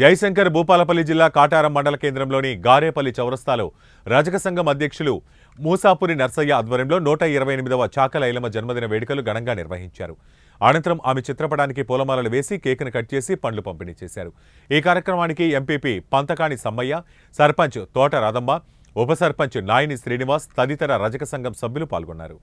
జయశంకర్ భూపాలపల్లి జిల్లా కాటారం మండల కేంద్రంలోని గారేపల్లి చౌరస్తాలో రజక సంఘం అధ్యక్షులు మూసాపురి నర్సయ్య ఆధ్వర్యంలో నూట ఇరవై ఎనిమిదవ చాకలైలమ్మ జన్మదిన వేడుకలు ఘనంగా నిర్వహించారు అనంతరం ఆమె చిత్రపటానికి పూలమాలలు వేసి కేకును కట్ చేసి పండ్లు పంపిణీ చేశారు ఈ కార్యక్రమానికి ఎంపీపీ పంతకాణి సమ్మయ్య సర్పంచ్ తోట రాధమ్మ ఉప సర్పంచ్ నాయని శ్రీనివాస్ తదితర రజక సంఘం సభ్యులు పాల్గొన్నారు